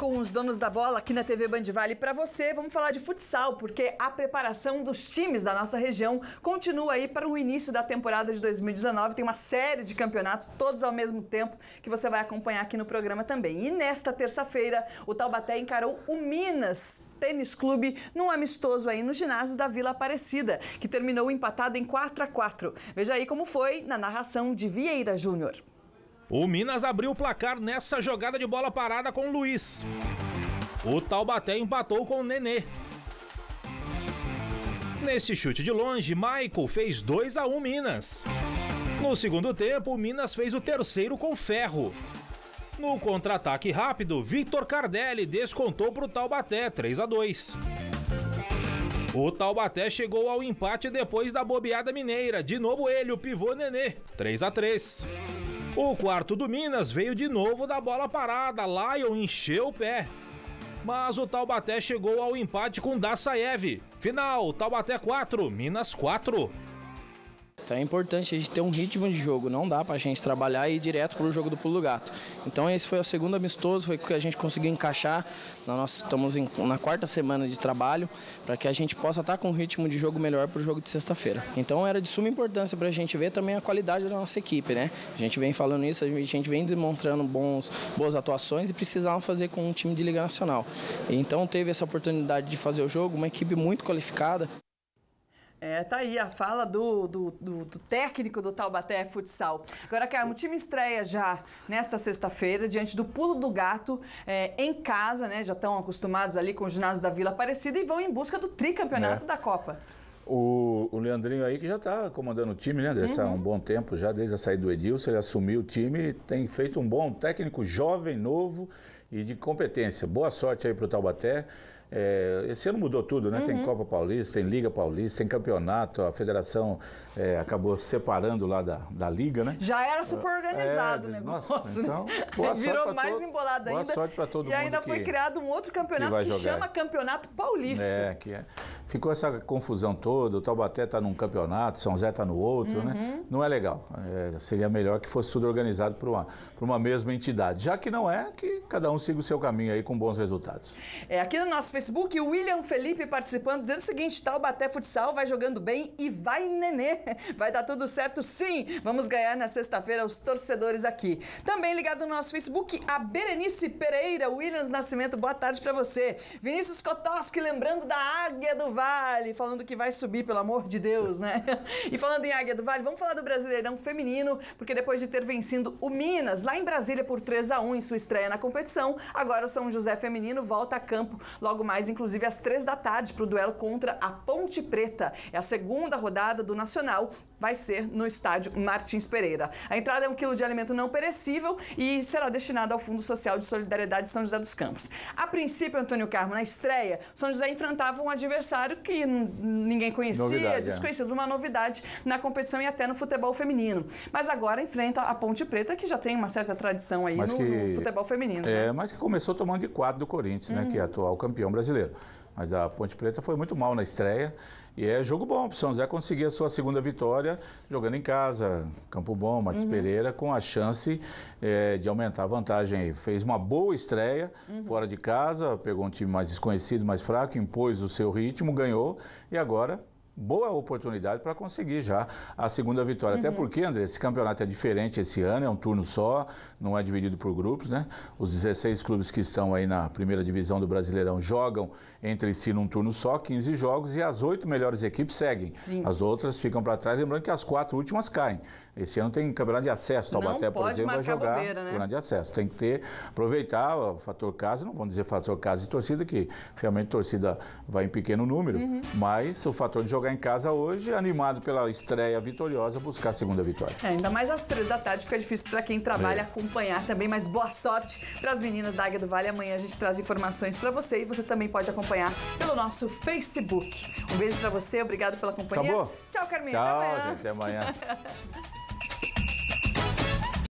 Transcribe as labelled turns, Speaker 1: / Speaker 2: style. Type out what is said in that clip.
Speaker 1: com os donos da bola aqui na TV Band Vale para você. Vamos falar de futsal, porque a preparação dos times da nossa região continua aí para o início da temporada de 2019. Tem uma série de campeonatos, todos ao mesmo tempo, que você vai acompanhar aqui no programa também. E nesta terça-feira, o Taubaté encarou o Minas Tênis Clube num amistoso aí no ginásio da Vila Aparecida, que terminou empatado em 4 a 4. Veja aí como foi na narração de Vieira Júnior.
Speaker 2: O Minas abriu o placar nessa jogada de bola parada com o Luiz. O Taubaté empatou com o Nenê. Nesse chute de longe, Michael fez 2 a 1 um Minas. No segundo tempo, o Minas fez o terceiro com Ferro. No contra-ataque rápido, Victor Cardelli descontou para o Taubaté 3 a 2. O Taubaté chegou ao empate depois da bobeada mineira. De novo ele, o pivô Nenê, 3 a 3. O quarto do Minas veio de novo da bola parada, Lion encheu o pé. Mas o Taubaté chegou ao empate com Dassaev. Final, Taubaté 4, Minas 4.
Speaker 1: Então é importante a gente ter um ritmo de jogo, não dá para a gente trabalhar e ir direto para o jogo do pulo gato. Então esse foi o segundo amistoso, foi que a gente conseguiu encaixar. Nós estamos em, na quarta semana de trabalho para que a gente possa estar tá com um ritmo de jogo melhor para o jogo de sexta-feira. Então era de suma importância para a gente ver também a qualidade da nossa equipe, né? A gente vem falando isso, a gente vem demonstrando bons, boas atuações e precisavam fazer com um time de Liga Nacional. Então teve essa oportunidade de fazer o jogo, uma equipe muito qualificada. É, tá aí a fala do, do, do, do técnico do Taubaté Futsal. Agora, Carmo, o time estreia já nesta sexta-feira, diante do Pulo do Gato, é, em casa, né? Já estão acostumados ali com o ginásio da Vila Aparecida e vão em busca do tricampeonato é. da Copa.
Speaker 3: O, o, Leandrinho aí que já está comandando o time, né, Andressa? Uhum. Há um bom tempo já, desde a saída do Edilson, ele assumiu o time, tem feito um bom técnico, jovem, novo e de competência. Boa sorte aí para o Taubaté. É, esse ano mudou tudo, né? Uhum. Tem Copa Paulista, tem Liga Paulista, tem campeonato, a federação é, acabou separando lá da, da Liga, né?
Speaker 1: Já era super é, organizado é, o negócio. Nossa, né? então, boa Virou mais todo, embolado boa ainda. Sorte para todo e mundo ainda que, foi criado um outro campeonato que, que chama Campeonato Paulista. É,
Speaker 3: que é. Ficou essa confusão toda, o Taubaté está num campeonato, São Zé está no outro, né? uhum. né? Não é legal. É, seria melhor que fosse tudo organizado por uma, por uma mesma entidade. Já que não é, que cada um siga o seu caminho aí com bons resultados.
Speaker 1: É, aqui no nosso Facebook, o William Felipe participando, dizendo o seguinte: Taubaté Futsal vai jogando bem e vai nenê. Vai dar tudo certo, sim. Vamos ganhar na sexta-feira os torcedores aqui. Também ligado no nosso Facebook, a Berenice Pereira, Williams Nascimento, boa tarde para você. Vinícius Kotoski, lembrando da Águia do Vale, falando que vai subir, pelo amor de Deus, né? E falando em Águia do Vale, vamos falar do Brasileirão Feminino, porque depois de ter vencido o Minas, lá em Brasília, por 3 a 1 em sua estreia na competição, agora o São José Feminino volta a campo logo mais mais, inclusive às três da tarde, para o duelo contra a Ponte Preta. É a segunda rodada do Nacional, vai ser no estádio Martins Pereira. A entrada é um quilo de alimento não perecível e será destinado ao Fundo Social de Solidariedade São José dos Campos. A princípio, Antônio Carmo, na estreia, São José enfrentava um adversário que ninguém conhecia, novidade, é. desconhecido, é. uma novidade na competição e até no futebol feminino. Mas agora enfrenta a Ponte Preta, que já tem uma certa tradição aí no, que, no, futebol feminino.
Speaker 3: É, né? mas que começou tomando de quatro do Corinthians, né, uhum. né, que é atual campeão brasileiro. Mas a Ponte Preta foi muito mal na estreia. E é jogo bom para o São José conseguir a sua segunda vitória jogando em casa, Campo Bom, Martins uhum. Pereira, com a chance é, de aumentar a vantagem aí. Fez uma boa estreia uhum. fora de casa, pegou um time mais desconhecido, mais fraco, impôs o seu ritmo, ganhou e agora boa oportunidade para conseguir já a segunda vitória. Uhum. Até porque, André, esse campeonato é diferente esse ano, é um turno só, não é dividido por grupos, né? Os 16 clubes que estão aí na primeira divisão do Brasileirão jogam entre si num turno só, 15 jogos, e as oito melhores equipes seguem. Sim. As outras ficam para trás, lembrando que as quatro últimas caem. Esse ano tem campeonato de acesso, Taubaté, por exemplo, vai jogar bobeira, né? campeonato de acesso. Tem que ter, aproveitar o fator casa, não vamos dizer fator casa e torcida, que realmente torcida vai em pequeno número, uhum. mas o fator de jogar jogar em casa hoje, animado pela estreia vitoriosa, buscar a segunda vitória.
Speaker 1: É, ainda mais às três da tarde, fica difícil para quem trabalha é. acompanhar também, mas boa sorte para as meninas da Águia do Vale. Amanhã a gente traz informações para você e você também pode acompanhar pelo nosso Facebook. Um beijo para você, obrigado pela companhia. Acabou? Tchau, Carminho. Tchau, até amanhã. Gente, até amanhã.